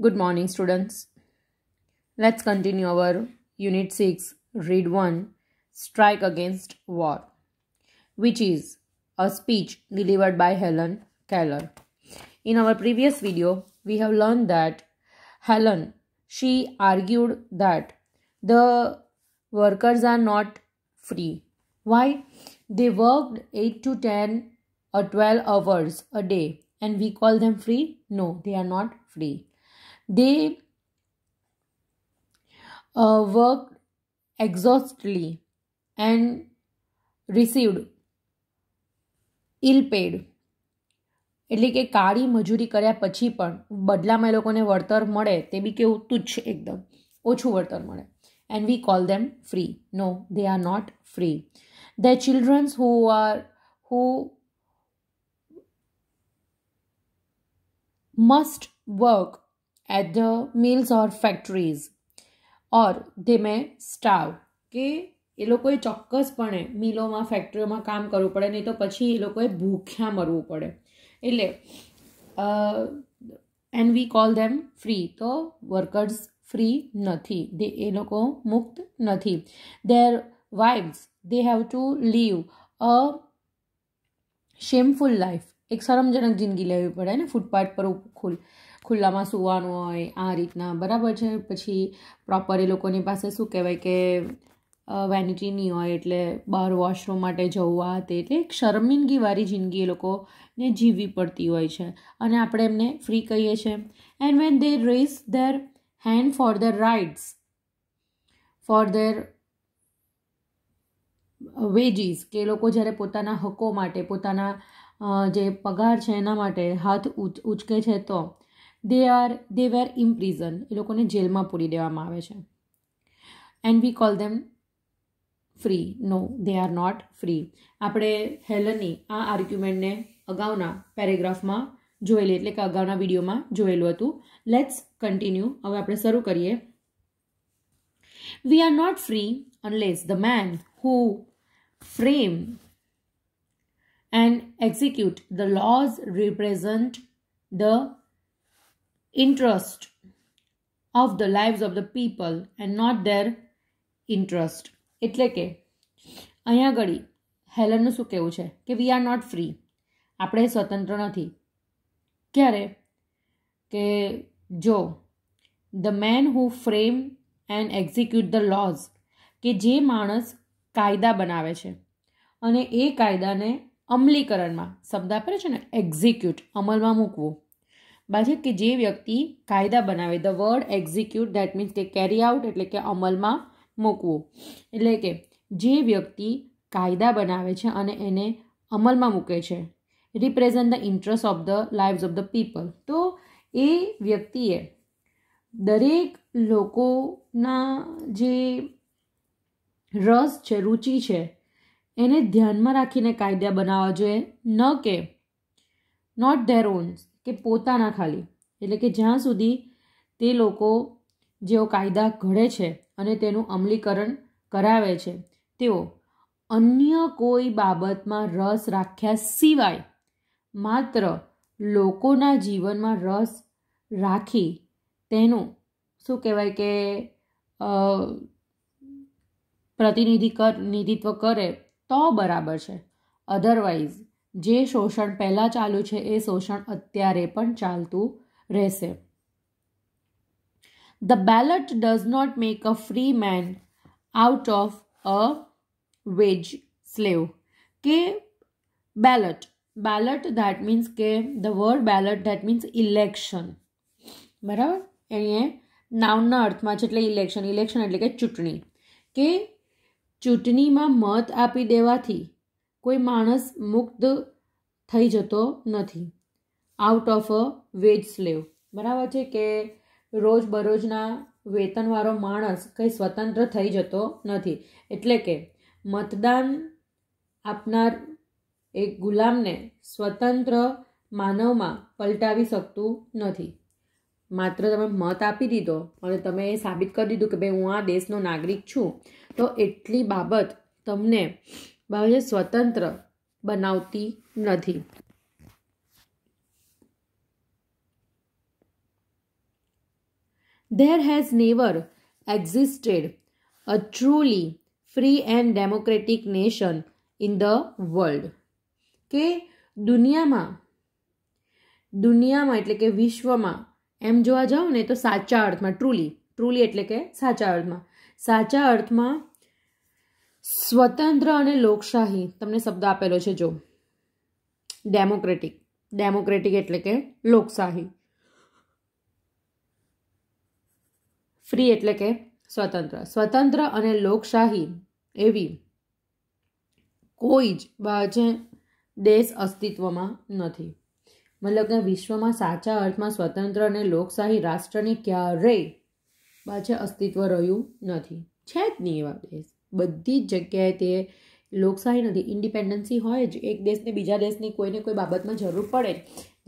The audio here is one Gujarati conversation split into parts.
Good morning, students. Let's continue our Unit 6, Read 1 Strike Against War, which is a speech delivered by Helen Keller. In our previous video, we have learned that Helen, she argued that the workers are not free. Why? They worked 8 to 10 or 12 hours a day and we call them free? No, they are not free they uh, worked exhaustively and received ill paid એટલે કે કાળી મજૂરી કર્યા પછી પણ બદલામાં એ લોકોને વળતર મળે તે બી કેવું તુચ્છ એકદમ ઓછું વળતર મળે and we call them free no they are not free the children's who are who must work at the mills or factories or they may starve કે એ લોકોએ ચોક્કસપણે મિલોમાં ફેક્ટરીઓમાં કામ કરવું પડે નહીં તો પછી એ લોકોએ ભૂખ્યા મરવું પડે એટલે and we call them free તો વર્કર્સ ફ્રી નથી દે એ લોકો મુક્ત નથી their wives they have to live a shameful life એક શરમજનક જિંદગી લેવી પડે ને ફૂટપાથ પર ઉપકૂલ ખુલ્લામાં સુવાનું હોય આ રીતના બરાબર છે પછી પ્રોપર એ લોકોની પાસે શું કહેવાય કે વેનિટી નહીં હોય એટલે બહાર વોશરૂમ માટે જવું આ તે એટલે એક શરમિંદગીવાળી જિંદગી એ લોકોને જીવવી પડતી હોય છે અને આપણે એમને ફ્રી કહીએ છીએ and when they raise their hand for their rights for their wages કે લોકો જ્યારે પોતાના હકો માટે પોતાના જે પગાર છે એના માટે હાથ ઉચ ઉચકે છે તો દે આર દે વેર ઇમ્પ્રિઝન એ લોકોને જેલમાં પૂરી દેવામાં આવે છે and we call them free no they are not free આપણે હેલનની આ આર્ગ્યુમેન્ટને અગાઉના પેરેગ્રાફમાં જોયેલી એટલે કે અગાઉના વિડીયોમાં જોયેલું હતું લેટ્સ કન્ટિન્યુ હવે આપણે શરૂ કરીએ we are not free unless the man who frame and execute the laws represent the interest of the lives of the people and not their interest એટલે કે અહીંયા આગળ હેલનનું શું કહેવું છે કે વી આર નોટ ફ્રી આપણે સ્વતંત્ર નથી ક્યારે કે જો the man who frame and execute the laws કે જે માણસ કાયદા બનાવે છે અને એ કાયદાને અમલીકરણમાં શબ્દ આપે છે ને એક્ઝિક્યુટ અમલમાં મૂકવું બાજક કે જે વ્યક્તિ કાયદા બનાવે the word execute that means કે કેરી આઉટ એટલે કે અમલમાં મૂકવું એટલે કે જે વ્યક્તિ કાયદા બનાવે છે અને એને અમલમાં મૂકે છે represent the interest of the lives of the people તો એ વ્યક્તિએ દરેક લોકોના જે રસ છે રુચિ છે એને ધ્યાનમાં રાખીને કાયદા બનાવવા જોઈએ ન કે નોટ ધેર ઓન્સ કે પોતાના ખાલી એટલે કે જ્યાં સુધી તે લોકો જેઓ કાયદા ઘડે છે અને તેનું અમલીકરણ કરાવે છે તેઓ અન્ય કોઈ બાબતમાં રસ રાખ્યા સિવાય માત્ર લોકોના જીવનમાં રસ રાખી તેનું શું કહેવાય કે પ્રતિનિધિ કર નિધિત્વ કરે તો બરાબર છે અધરવાઇઝ જે શોષણ પહેલાં ચાલુ છે એ શોષણ અત્યારે પણ ચાલતું રહેશે the ballot does not make a free man out of a wage slave કે બેલટ બેલટ ધેટ મીન્સ કે the word ballot that means election બરાબર એણે નાઉનના અર્થમાં છે એટલે ઇલેક્શન ઇલેક્શન એટલે કે ચૂંટણી કે ચૂંટણીમાં મત આપી દેવાથી કોઈ માણસ મુક્ત થઈ જતો નથી out of a wage slave બરાબર છે કે રોજબરોજના વેતનવાળો માણસ કંઈ સ્વતંત્ર થઈ જતો નથી એટલે કે મતદાન આપનાર એક ગુલામને સ્વતંત્ર માનવમાં પલટાવી શકતું નથી માત્ર તમે મત આપી દીધો અને તમે એ સાબિત કરી દીધું કે ભાઈ હું આ દેશનો નાગરિક છું તો એટલી બાબત તમને બાહ્ય સ્વતંત્ર બનાવતી નથી there has never existed a truly free and democratic nation in the world કે દુનિયામાં દુનિયામાં એટલે કે વિશ્વમાં એમ જોવા જાઓ ને તો સાચા અર્થમાં ટ્રુલી ટ્રુલી એટલે કે સાચા અર્થમાં સાચા અર્થમાં સ્વતંત્ર અને લોકશાહી તમને શબ્દ આપેલો છે જો ડેમોક્રેટિક ડેમોક્રેટિક એટલે કે લોકશાહી ફ્રી એટલે કે સ્વતંત્ર સ્વતંત્ર અને લોકશાહી એવી કોઈ જ બાજે દેશ અસ્તિત્વમાં નથી મતલબ કે વિશ્વમાં સાચા અર્થમાં સ્વતંત્ર અને લોકશાહી રાષ્ટ્રની ક્યારેય પાછે અસ્તિત્વ રહ્યું નથી છે જ નહીં એવા દેશ બધી જ જગ્યાએ તે લોકશાહી નથી ઇન્ડિપેન્ડન્સી હોય જ એક દેશને બીજા દેશની કોઈને કોઈ બાબતમાં જરૂર પડે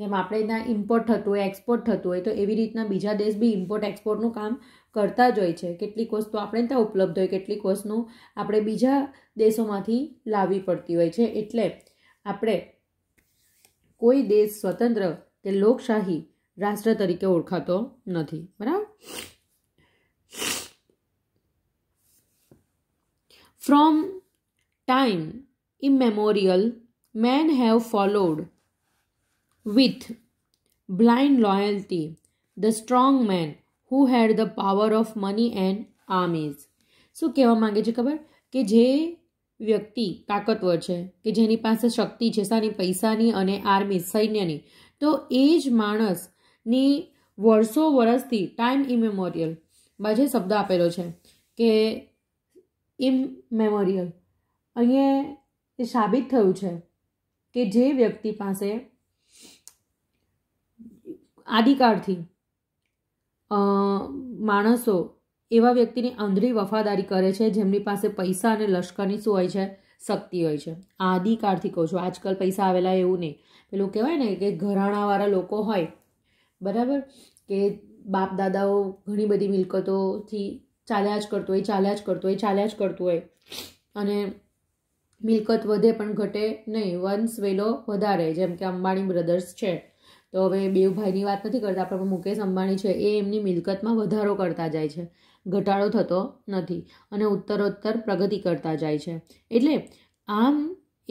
જેમ આપણે ત્યાં ઇમ્પોર્ટ થતું હોય એક્સપોર્ટ થતું હોય તો એવી રીતના બીજા દેશ બી ઇમ્પોર્ટ એક્સપોર્ટનું કામ કરતા જ હોય છે કેટલીક વસ્તુ આપણે ત્યાં ઉપલબ્ધ હોય કેટલીક વસ્તુ આપણે બીજા દેશોમાંથી લાવવી પડતી હોય છે એટલે આપણે કોઈ દેશ સ્વતંત્ર કે લોકશાહી રાષ્ટ્ર તરીકે ઓળખાતો નથી બરાબર From time immemorial, men have followed with blind loyalty the strong men who had the power of money and armies. શું કહેવા માંગે છે ખબર કે જે વ્યક્તિ તાકતવર છે કે જેની પાસે શક્તિ છે સાની પૈસાની અને આર્મી સૈન્યની તો એ જ માણસની વર્ષો વર્ષથી ટાઈમ ઇમેમોરિયલ બાજે શબ્દ આપેલો છે કે ઇમ મેમોરિયલ અહીંયા એ સાબિત થયું છે કે જે વ્યક્તિ પાસે આદિકાળથી માણસો એવા વ્યક્તિની અંદરી વફાદારી કરે છે જેમની પાસે પૈસા અને લશ્કરની શું હોય છે શક્તિ હોય છે આદિકાળથી કહું છું આજકાલ પૈસા આવેલા એવું નહીં પેલું કહેવાય ને કે ઘરાણાવાળા લોકો હોય બરાબર કે બાપ દાદાઓ ઘણી બધી મિલકતોથી ચાલ્યા જ કરતો હોય ચાલ્યા જ કરતો હોય ચાલ્યા જ કરતું હોય અને મિલકત વધે પણ ઘટે નહીં વંશ વેલો વધારે જેમ કે અંબાણી બ્રધર્સ છે તો હવે બેઉ ભાઈની વાત નથી કરતા પણ મુકેશ અંબાણી છે એ એમની મિલકતમાં વધારો કરતા જાય છે ઘટાડો થતો નથી અને ઉત્તરોત્તર પ્રગતિ કરતા જાય છે એટલે આમ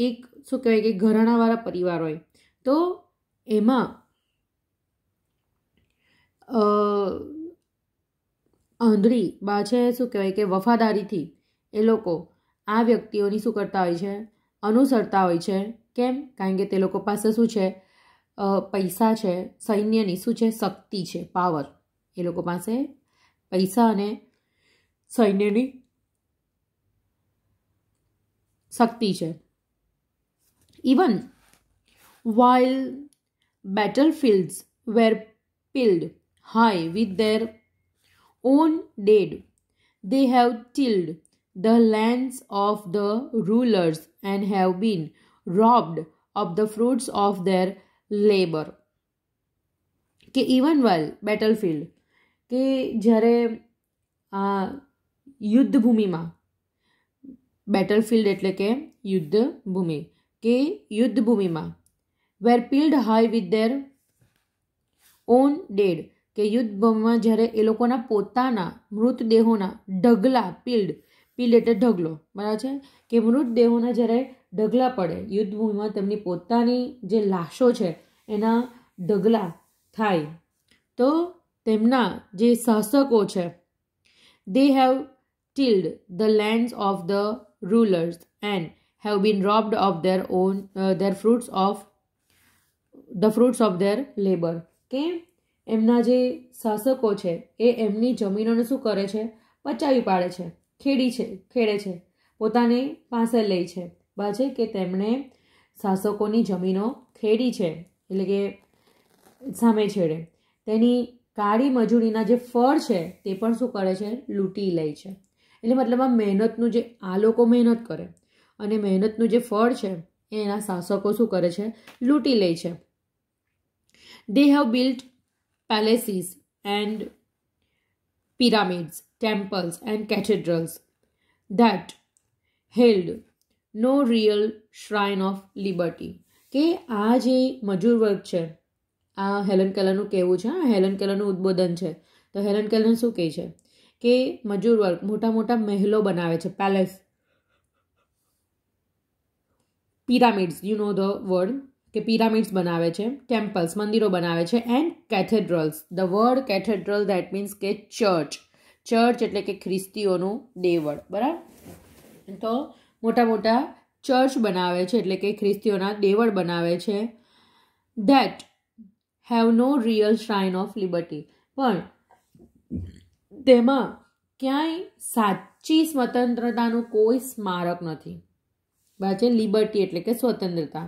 એક શું કહેવાય કે ઘરાણાવાળા પરિવાર હોય તો એમાં અંધરી બા છે શું કહેવાય કે વફાદારીથી એ લોકો આ વ્યક્તિઓની શું કરતા હોય છે અનુસરતા હોય છે કેમ કારણ કે તે લોકો પાસે શું છે પૈસા છે સૈન્યની શું છે શક્તિ છે પાવર એ લોકો પાસે પૈસા અને સૈન્યની શક્તિ છે even while battlefields were piled high with their own dead. They have tilled the lands of the rulers and have been robbed of the fruits of their labor. કે ઇવન વેલ બેટલફિલ્ડ કે જ્યારે આ યુદ્ધ ભૂમિમાં બેટલફિલ્ડ એટલે કે યુદ્ધ ભૂમિ કે યુદ્ધ ભૂમિમાં were piled high with their own dead કે યુદ્ધભૂમિમાં જ્યારે એ લોકોના પોતાના મૃતદેહોના ઢગલા પીલ્ડ પીલ્ડ એટલે ઢગલો બરાબર છે કે મૃતદેહોના જ્યારે ઢગલા પડે યુદ્ધભૂમિમાં તેમની પોતાની જે લાશો છે એના ઢગલા થાય તો તેમના જે શાસકો છે they have tilled the lands of the rulers and have been robbed of their own their fruits of the fruits of their labour કે એમના જે શાસકો છે એ એમની જમીનોને શું કરે છે પચાવી પાડે છે ખેડી છે ખેડે છે પોતાની પાસે લે છે બાજે કે તેમણે શાસકોની જમીનો ખેડી છે એટલે કે સામે છેડે તેની કાળી મજૂરીના જે ફળ છે તે પણ શું કરે છે લૂંટી લે છે એટલે મતલબ આ મહેનતનું જે આ લોકો મહેનત કરે અને મહેનતનું જે ફળ છે એના શાસકો શું કરે છે લૂંટી લે છે they have built palaces and pyramids, temples, and cathedrals that held no real shrine of liberty. કે આ જે મજૂર વર્ગ છે આ હેલન કેલરનું કહેવું છે આ હેલન કેલરનું ઉદ્બોધન છે તો હેલન કેલર શું કહે છે કે મજૂર વર્ગ મોટા મોટા મહેલો બનાવે છે palace pyramids you know the word કે પિરામિડ્સ બનાવે છે ટેમ્પલ્સ મંદિરો બનાવે છે and cathedrals the word cathedral that means કે ચર્ચ ચર્ચ એટલે કે ખ્રિસ્તીઓનું દેવળ બરાબર તો મોટા મોટા ચર્ચ બનાવે છે એટલે કે ખ્રિસ્તીઓના દેવળ બનાવે છે that have no real shrine of liberty પણ તેમાં ક્યાંય સાચી સ્વતંત્રતાનું કોઈ સ્મારક નથી બરાબર છે લિબર્ટી એટલે કે સ્વતંત્રતા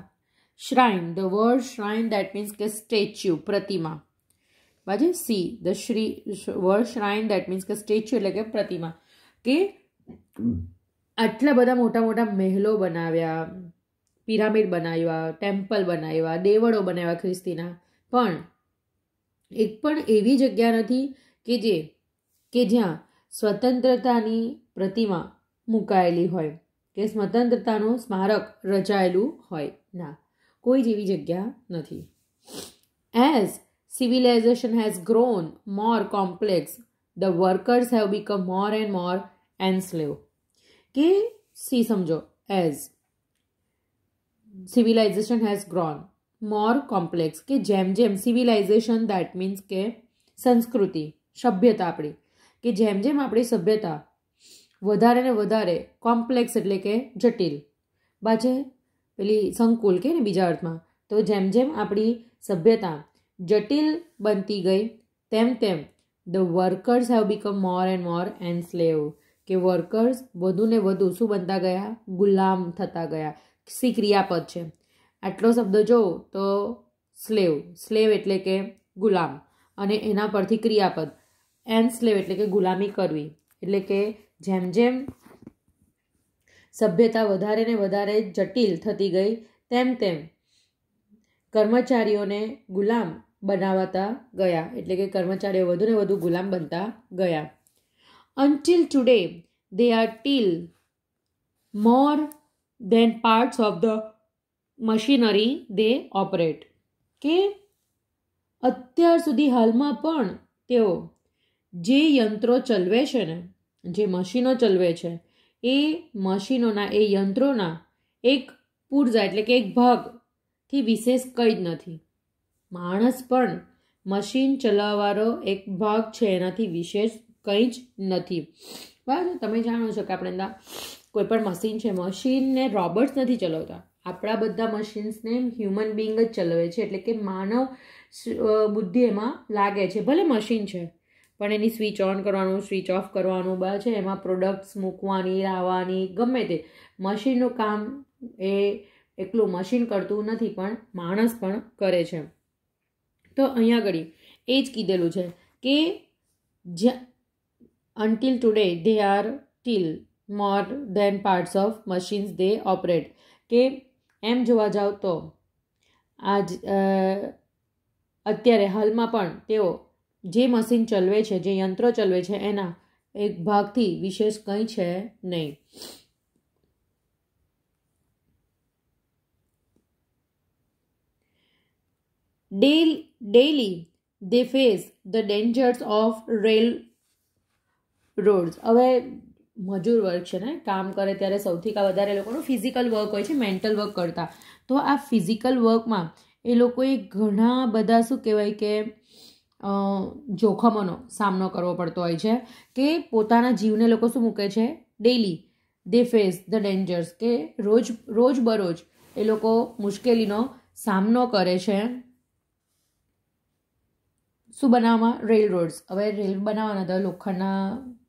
shrine the word shrine that means કે સ્ટેચ્યુ પ્રતિમા બાજુ સી ધ શ્રી વર્ડ શ્રાઇન દેટ મીન્સ કે સ્ટેચ્યુ એટલે કે પ્રતિમા કે આટલા બધા મોટા મોટા મહેલો બનાવ્યા પિરામિડ બનાવ્યા ટેમ્પલ બનાવ્યા દેવળો બનાવ્યા ખ્રિસ્તીના પણ એક પણ એવી જગ્યા નથી કે જે કે જ્યાં સ્વતંત્રતાની પ્રતિમા મુકાયેલી હોય કે સ્વતંત્રતાનું સ્મારક રચાયેલું હોય ના કોઈ જેવી જગ્યા નથી as civilisation has grown more more the workers have become more and more and slave કે સી સમજો as civilisation has grown more complex કે જેમ જેમ સિવિલાઇઝેશન દેટ મીન્સ કે સંસ્કૃતિ સભ્યતા આપણી કે જેમ જેમ આપણી સભ્યતા વધારે ને વધારે કોમ્પ્લેક્સ એટલે કે જટિલ બાજે પેલી સંકુલ કે ને બીજા અર્થમાં તો જેમ જેમ આપણી સભ્યતા જટિલ બનતી ગઈ તેમ તેમ the workers have become more and more and slave કે વર્કર્સ વધુ ને વધુ શું બનતા ગયા ગુલામ થતા ગયા સી ક્રિયાપદ છે આટલો શબ્દ જો તો સ્લેવ સ્લેવ એટલે કે ગુલામ અને એના પરથી ક્રિયાપદ એન્ડ સ્લેવ એટલે કે ગુલામી કરવી એટલે કે જેમ જેમ સભ્યતા વધારે ને વધારે જટિલ થતી ગઈ તેમ તેમ કર્મચારીઓને ગુલામ બનાવાતા ગયા એટલે કે કર્મચારીઓ વધુ ને વધુ ગુલામ બનતા ગયા until today they are little more than parts of the machinery they operate કે અત્યાર સુધી હાલમાં પણ તેઓ જે યંત્રો ચલવે છે ને જે મશીનો ચલવે છે એ મશીનોના એ યંત્રોના એક પૂર્જા એટલે કે એક ભાગથી વિશેષ કંઈ જ નથી માણસ પણ મશીન ચલાવવાનો એક ભાગ છે એનાથી વિશેષ કંઈ જ નથી બરાબર તમે જાણો છો કે આપણે કોઈ પણ મશીન છે મશીનને રોબર્ટ્સ નથી ચલાવતા આપણા બધા મશીન્સને હ્યુમન બિંગ જ ચલાવે છે એટલે કે માનવ બુદ્ધિ એમાં લાગે છે ભલે મશીન છે પણ એની સ્વિચ ઓન કરવાનું સ્વિચ ઓફ કરવાનું બસ છે એમાં પ્રોડક્ટ્સ મૂકવાની લાવવાની ગમે તે મશીનનું કામ એ એકલું મશીન કરતું નથી પણ માણસ પણ કરે છે તો અહીંયા આગળ એ જ કીધેલું છે કે જ્યાં until today they are little more than parts of machines they operate કે એમ જોવા જાઓ તો આજ અત્યારે હાલમાં પણ તેઓ જે મશીન ચલવે છે જે યંત્રો ચલવે છે એના એક ભાગથી વિશેષ કંઈ છે નહીં daily they face the dangers of railroads હવે મજૂર વર્ક છે ને કામ કરે ત્યારે સૌથી વધારે લોકોનું ફિઝિકલ વર્ક હોય છે મેન્ટલ વર્ક કરતાં તો આ ફિઝિકલ વર્કમાં એ લોકોએ ઘણા બધા શું કહેવાય કે જોખમોનો સામનો કરવો પડતો હોય છે કે પોતાના જીવને લોકો શું મૂકે છે daily they face the dangers કે રોજ રોજ બરોજ એ લોકો મુશ્કેલીનો સામનો કરે છે શું બનાવવામાં રેલ રોડ્સ હવે રેલ બનાવવાના તો લોખંડના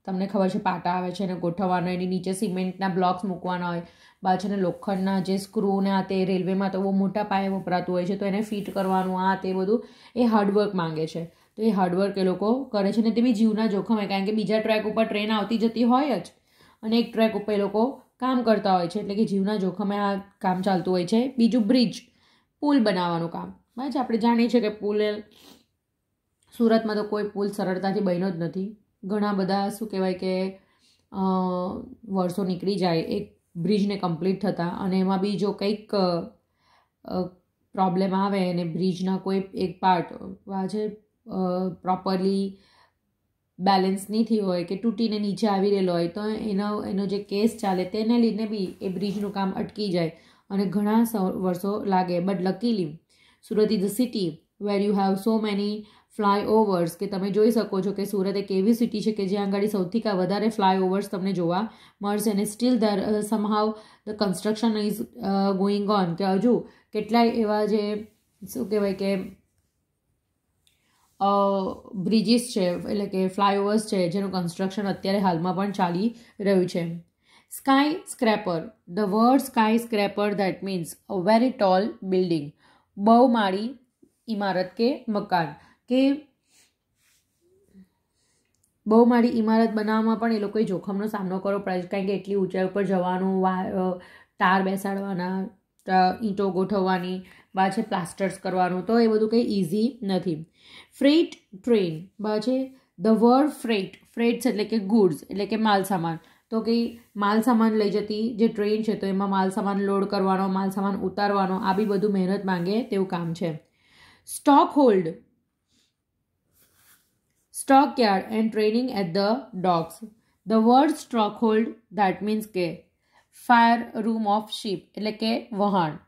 તમને ખબર છે પાટા આવે છે એને ગોઠવવાનો એની નીચે સિમેન્ટના બ્લોક્સ મૂકવાના હોય છે ને લોખંડના જે સ્ક્રૂને આ તે રેલવેમાં તો બહુ મોટા પાયે વપરાતું હોય છે તો એને ફિટ કરવાનું આ તે બધું એ હાર્ડવર્ક માંગે છે તો એ હાર્ડવર્ક એ લોકો કરે છે ને તે બી જીવના જોખમે કારણ કે બીજા ટ્રેક ઉપર ટ્રેન આવતી જતી હોય જ અને એક ટ્રેક ઉપર એ લોકો કામ કરતા હોય છે એટલે કે જીવના જોખમે આ કામ ચાલતું હોય છે બીજું બ્રિજ પુલ બનાવવાનું કામ બરાબર છે આપણે જાણીએ છીએ કે પુલ સુરતમાં તો કોઈ પુલ સરળતાથી બન્યો જ નથી ઘણા બધા શું કહેવાય કે વર્ષો નીકળી જાય એક બ્રિજને કમ્પ્લીટ થતા અને એમાં બી જો કંઈક પ્રોબ્લેમ આવે અને બ્રિજના કોઈ એક પાર્ટ છે પ્રોપરલી બેલેન્સ નહીં થયું હોય કે તૂટીને નીચે આવી રહેલો હોય તો એનો એનો જે કેસ ચાલે તેને લીધે બી એ બ્રિજનું કામ અટકી જાય અને ઘણા વર્ષો લાગે but luckily Surat is a city where you have so many flyovers કે તમે જોઈ શકો છો કે સુરત એક એવી સિટી છે કે જ્યાં આગળ સૌથી વધારે ફ્લાયઓવર્સ તમને જોવા મળશે અને still there somehow the construction is going on કે હજુ કેટલાય એવા જે શું કહેવાય કે બ્રિજીસ છે એટલે કે ફ્લાયઓવર્સ છે જેનું કન્સ્ટ્રક્શન અત્યારે હાલમાં પણ ચાલી રહ્યું છે skyscraper the word skyscraper that means a very tall building બહુ માળી ઇમારત કે મકાન કે બહુ મારી ઇમારત બનાવવામાં પણ એ લોકોએ જોખમનો સામનો કરવો પડે કારણ કે એટલી ઊંચાઈ ઉપર જવાનું તાર બેસાડવાના ઈંટો ગોઠવવાની પાછે પ્લાસ્ટર્સ કરવાનું તો એ બધું કંઈ ઇઝી નથી ફ્રેટ ટ્રેન બ છે ધ વર્ડ ફ્રેટ ફ્રેટ્સ એટલે કે ગુડ્સ એટલે કે માલસામાન તો કે માલસામાન લઈ જતી જે ટ્રેન છે તો એમાં માલસામાન લોડ કરવાનો માલસામાન ઉતારવાનો આ બી બધું મહેનત માંગે તેવું કામ છે stokehold stockyard and training at the docks the word stokehold that means કે ફાયર રૂમ ઓફ શીપ એટલે કે વહાણ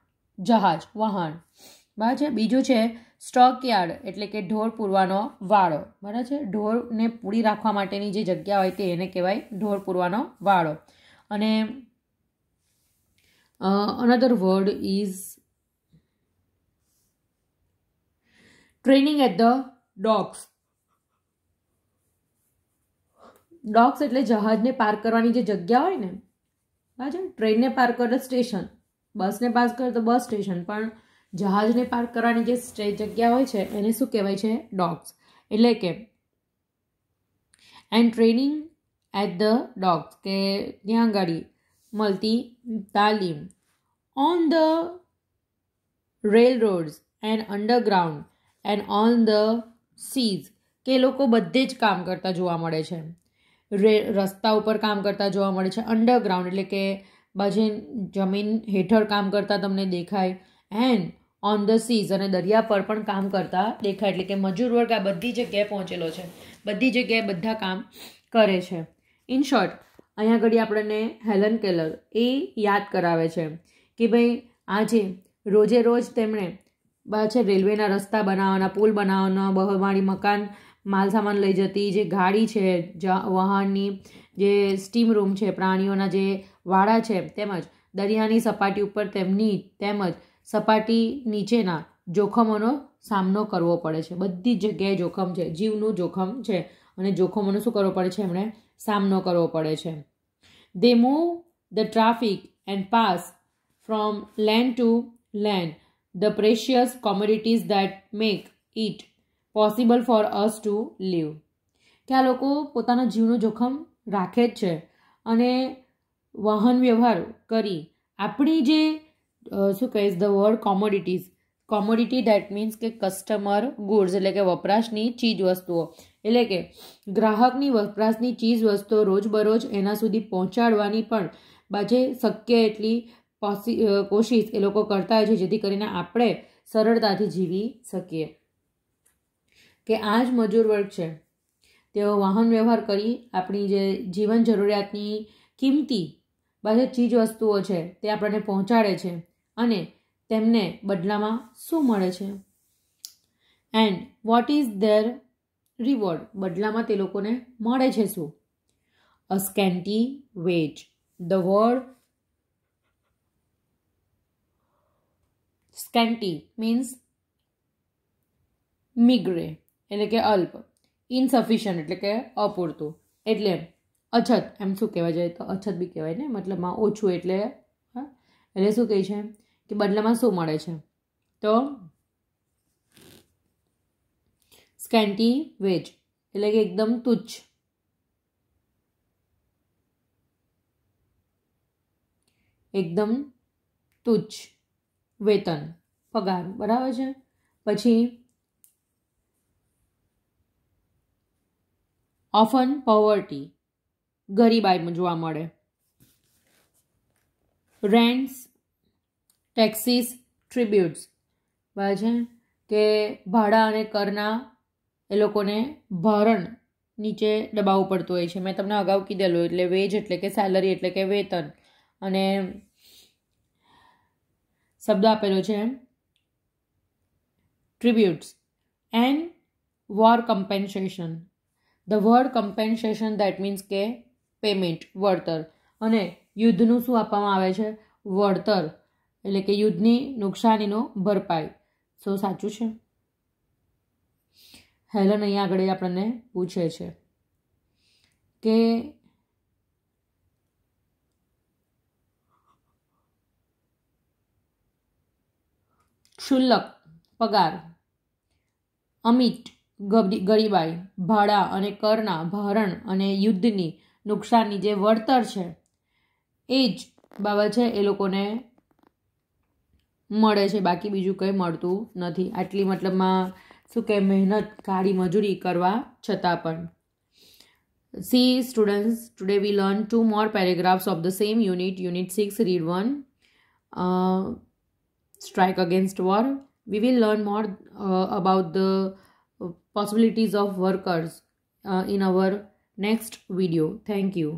જહાજ વહાણ બરાબર છે બીજું છે સ્ટોકયાર્ડ એટલે કે ઢોર પૂરવાનો વાળો બરાબર છે ઢોરને પૂરી રાખવા માટેની જે જગ્યા હોય તે એને કહેવાય ઢોર પૂરવાનો વાળો અને another word is training at the docks docks એટલે જહાજને પાર્ક કરવાની જે જગ્યા હોય ને બરાબર છે ટ્રેનને પાર્ક કરે સ્ટેશન બસને પાસ કરે તો બસ સ્ટેશન પણ જહાજને પાર્ક કરવાની જે સ્ટે જગ્યા હોય છે એને શું કહેવાય છે ડોગ્સ એટલે કે and training at the docks કે ત્યાં આગળ મળતી તાલીમ on the railroads and underground and on the seas કે લોકો બધે જ કામ કરતા જોવા મળે છે રે રસ્તા ઉપર કામ કરતા જોવા મળે છે અંડરગ્રાઉન્ડ એટલે કે બાજુ જમીન હેઠળ કામ કરતા તમને દેખાય એન્ડ ઓન ધ સીઝ અને દરિયા પર પણ કામ કરતા દેખાય એટલે કે મજૂર વર્ગ આ બધી જગ્યાએ પહોંચેલો છે બધી જગ્યાએ બધા કામ કરે છે ઇન શોર્ટ અહીંયા ઘડી આપણને હેલન કેલર એ યાદ કરાવે છે કે ભાઈ આજે રોજે રોજ તેમણે છે રેલવેના રસ્તા બનાવવાના પુલ બનાવવાના બહવાળી મકાન માલસામાન લઈ જતી જે ગાડી છે વાહનની જે સ્ટીમ રૂમ છે પ્રાણીઓના જે વાડા છે તેમજ દરિયાની સપાટી ઉપર તેમની તેમજ સપાટી નીચેના જોખમોનો સામનો કરવો પડે છે બધી જગ્યાએ જોખમ છે જીવનું જોખમ છે અને જોખમોનો શું કરવો પડે છે એમણે સામનો કરવો પડે છે they move the traffic and pass from land to land the precious commodities that make it possible for us to live કે આ લોકો પોતાના જીવનું જોખમ રાખે જ છે અને વાહન વ્યવહાર કરી આપણી જે શું કહીશ the word commodities commodity that means કે કસ્ટમર ગુડ્સ એટલે કે વપરાશની ચીજ વસ્તુઓ એટલે કે ગ્રાહકની વપરાશની ચીજ વસ્તુઓ રોજબરોજ એના સુધી પહોંચાડવાની પણ બાજે શક્ય એટલી પોસી કોશિશ એ લોકો કરતા હોય છે જેથી કરીને આપણે સરળતાથી જીવી શકીએ કે આ જ મજૂર વર્ગ છે તેઓ વાહન વ્યવહાર કરી આપણી જે જીવન જરૂરિયાતની કિંમતી બધી ચીજ વસ્તુઓ છે તે આપણને પહોંચાડે છે અને તેમને બદલામાં શું મળે છે and what is their reward બદલામાં તે લોકોને મળે છે શું a scanty wage the word scanty means meagre એટલે કે અલ્પ ઇનસફિશિયન્ટ એટલે કે અપૂરતું એટલે અછત એમ શું કહેવા જાય તો અછત બી કહેવાય ને મતલબમાં ઓછું એટલે હા એટલે શું કહે છે કે બદલામાં શું મળે છે તો સ્કેન્ટી વેજ એટલે કે એકદમ તુચ્છ એકદમ તુચ્છ વેતન પગાર બરાબર છે પછી ઓફન પોવર્ટી ગરીબાઈમાં જોવા મળે રેન્ટ્સ ટેક્સીસ ટ્રીબ્યુટ્સ બરાબર છે કે ભાડા અને કરના એ લોકોને ભારણ નીચે દબાવવું પડતું હોય છે મેં તમને અગાઉ કીધેલું એટલે વેજ એટલે કે સેલરી એટલે કે વેતન અને શબ્દ આપેલો છે tributes and war compensation the word compensation that means કે પેમેન્ટ વળતર અને યુદ્ધનું શું આપવામાં આવે છે વળતર એટલે કે યુદ્ધની નુકસાનીનો ભરપાઈ સો સાચું છે હેલન અહીંયા આગળ આપણને પૂછે છે કે શુલ્લક પગાર અમિત ગરીબાઈ ભાડા અને કરના ભારણ અને યુદ્ધની નુકસાનની જે વળતર છે એ જ બાબત છે એ લોકોને મળે છે બાકી બીજું કંઈ મળતું નથી આટલી મતલબમાં શું કહે મહેનત કાળી મજૂરી કરવા છતાં પણ so students today we learn two more paragraphs of the same unit unit six read one strike against war we will learn more about the possibilities of workers in our next video thank you